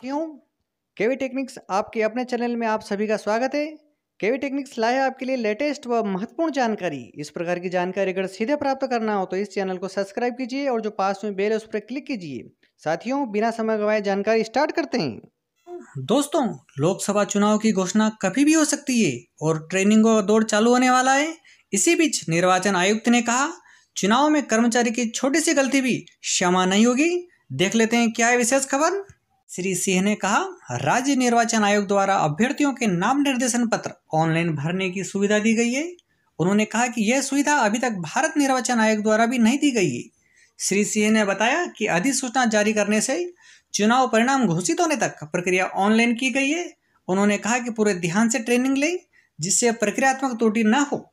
क्यों केवी टेक्निक्स आपके अपने चैनल में आप सभी का स्वागत है केवी टेक्निक्स लाए आपके लिए लेटेस्ट व महत्वपूर्ण जानकारी इस प्रकार की जानकारी अगर सीधे प्राप्त करना हो तो इस चैनल को सब्सक्राइब कीजिए और जो पास में बेल है उस पर क्लिक कीजिए साथियों बिना समय गवाए जानकारी स्टार्ट करते हैं दोस्तों लोकसभा चुनाव की घोषणा कभी भी हो सकती है और ट्रेनिंग का दौड़ चालू होने वाला है इसी बीच निर्वाचन आयुक्त ने कहा चुनाव में कर्मचारी की छोटी सी गलती भी क्षमा नहीं होगी देख लेते हैं क्या है विशेष खबर श्री सिंह ने कहा राज्य निर्वाचन आयोग द्वारा अभ्यर्थियों के नाम निर्देशन पत्र ऑनलाइन भरने की सुविधा दी गई है उन्होंने कहा कि यह सुविधा अभी तक भारत निर्वाचन आयोग द्वारा भी नहीं दी गई है श्री सिंह ने बताया कि अधिसूचना जारी करने से चुनाव परिणाम घोषित होने तक प्रक्रिया ऑनलाइन की गई है उन्होंने कहा कि पूरे ध्यान से ट्रेनिंग लें जिससे प्रक्रियात्मक त्रुटि न हो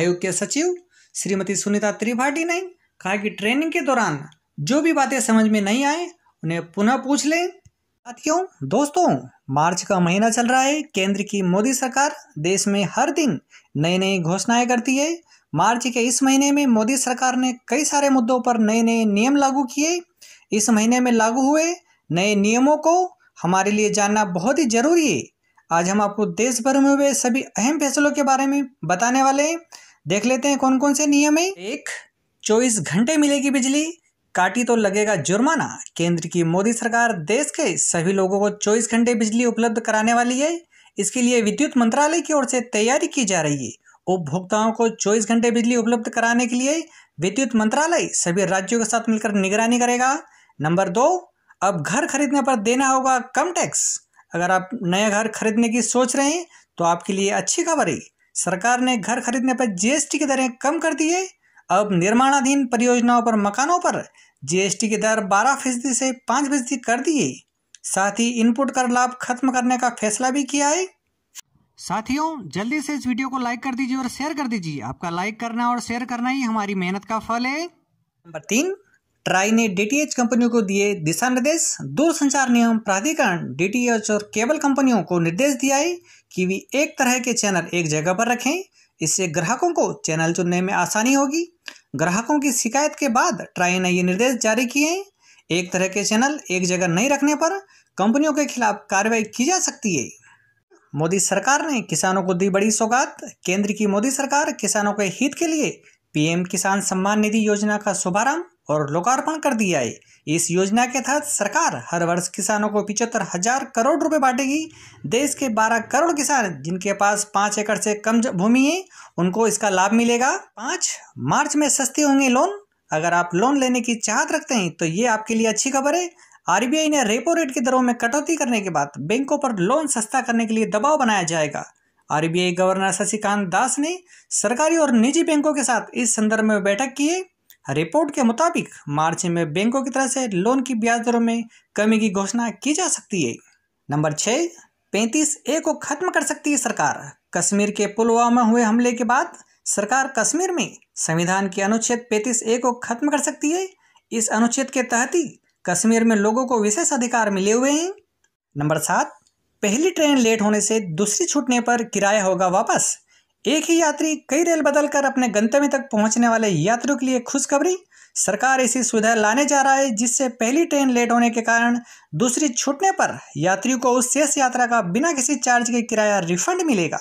आयोग के सचिव श्रीमती सुनीता त्रिपाठी ने कहा कि ट्रेनिंग के दौरान जो भी बातें समझ में नहीं आए उन्हें पुनः पूछ लें साथियों दोस्तों मार्च का महीना चल रहा है केंद्र की मोदी सरकार देश में हर दिन नई नई घोषणाएं करती है मार्च के इस महीने में मोदी सरकार ने कई सारे मुद्दों पर नए नए नियम लागू किए इस महीने में लागू हुए नए नियमों को हमारे लिए जानना बहुत ही ज़रूरी है आज हम आपको देश भर में हुए सभी अहम फैसलों के बारे में बताने वाले हैं देख लेते हैं कौन कौन से नियम है एक चौबीस घंटे मिलेगी बिजली काटी तो लगेगा जुर्माना केंद्र की मोदी सरकार देश के सभी लोगों को चौबीस घंटे बिजली उपलब्ध कराने वाली है इसके लिए विद्युत मंत्रालय की ओर से तैयारी की जा रही है उपभोक्ताओं को चौबीस घंटे बिजली उपलब्ध कराने के लिए विद्युत मंत्रालय सभी राज्यों के साथ मिलकर निगरानी करेगा नंबर दो अब घर खरीदने पर देना होगा कम टैक्स अगर आप नया घर खरीदने की सोच रहे हैं तो आपके लिए अच्छी खबर है सरकार ने घर खरीदने पर जीएसटी की दरें कम कर दी है अब निर्माणाधीन परियोजनाओं पर मकानों पर जीएसटी की दर बारह फीसदी से पांच फीसदी कर दी है साथ ही इनपुट कर लाभ खत्म करने का फैसला भी किया है साथियों जल्दी से इस वीडियो को लाइक कर दीजिए और शेयर कर दीजिए आपका लाइक करना और शेयर करना ही हमारी मेहनत का फल है नंबर तीन ट्राई ने डीटीएच कंपनियों को दिए दिशा निर्देश दूरसंचार नियम प्राधिकरण डीटीएच और केबल कंपनियों को निर्देश दिया है कि वे एक तरह के चैनल एक जगह पर रखें इससे ग्राहकों को चैनल चुनने में आसानी होगी ग्राहकों की शिकायत के बाद ट्राई ने ये निर्देश जारी किए हैं एक तरह के चैनल एक जगह नहीं रखने पर कंपनियों के खिलाफ कार्रवाई की जा सकती है मोदी सरकार ने किसानों को दी बड़ी सौगात केंद्र की मोदी सरकार किसानों के हित के लिए पीएम किसान सम्मान निधि योजना का शुभारंभ और लोकार्पण कर दिया है इस योजना के तहत सरकार हर वर्ष किसानों को पिचहत्तर हजार करोड़ रुपए बांटेगी देश के 12 करोड़ किसान जिनके पास पांच एकड़ से कम भूमि है उनको इसका लाभ मिलेगा पांच मार्च में सस्ते होंगे लोन अगर आप लोन लेने की चाहत रखते हैं तो ये आपके लिए अच्छी खबर है आरबीआई ने रेपो रेट की दरों में कटौती करने के बाद बैंकों पर लोन सस्ता करने के लिए दबाव बनाया जाएगा आरबीआई गवर्नर शशिकांत दास ने सरकारी और निजी बैंकों के साथ इस संदर्भ में बैठक की है रिपोर्ट के मुताबिक मार्च में बैंकों की तरफ से लोन की ब्याज दरों में कमी की घोषणा की जा सकती है नंबर छः पैंतीस ए को खत्म कर सकती है सरकार कश्मीर के पुलवामा हुए हमले के बाद सरकार कश्मीर में संविधान के अनुच्छेद पैंतीस ए को खत्म कर सकती है इस अनुच्छेद के तहत ही कश्मीर में लोगों को विशेष अधिकार मिले हुए हैं नंबर सात पहली ट्रेन लेट होने से दूसरी छूटने पर किराया होगा वापस एक ही यात्री कई रेल बदलकर अपने गंतव्य तक पहुंचने वाले यात्रियों के लिए खुशखबरी सरकार ऐसी सुविधा लाने जा रहा है जिससे पहली ट्रेन लेट होने के कारण दूसरी छूटने पर यात्रियों को उस शेष यात्रा का बिना किसी चार्ज के किराया रिफंड मिलेगा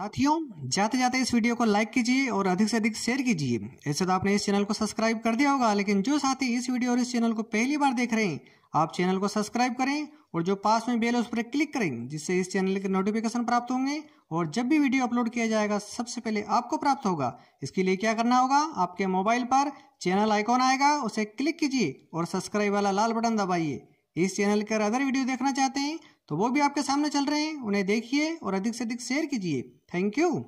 साथियों जाते जाते इस वीडियो को लाइक कीजिए और अधिक से अधिक शेयर कीजिए ऐसे तो आपने इस चैनल को सब्सक्राइब कर दिया होगा लेकिन जो साथी इस वीडियो और इस चैनल को पहली बार देख रहे हैं आप चैनल को सब्सक्राइब करें और जो पास में बेल उस पर क्लिक करें जिससे इस चैनल के नोटिफिकेशन प्राप्त होंगे और जब भी वीडियो अपलोड किया जाएगा सबसे पहले आपको प्राप्त होगा इसके लिए क्या करना होगा आपके मोबाइल पर चैनल आइकॉन आएगा उसे क्लिक कीजिए और सब्सक्राइब वाला लाल बटन दबाइए इस चैनल के अदर वीडियो देखना चाहते हैं तो वो भी आपके सामने चल रहे हैं उन्हें देखिए और अधिक से अधिक शेयर कीजिए थैंक यू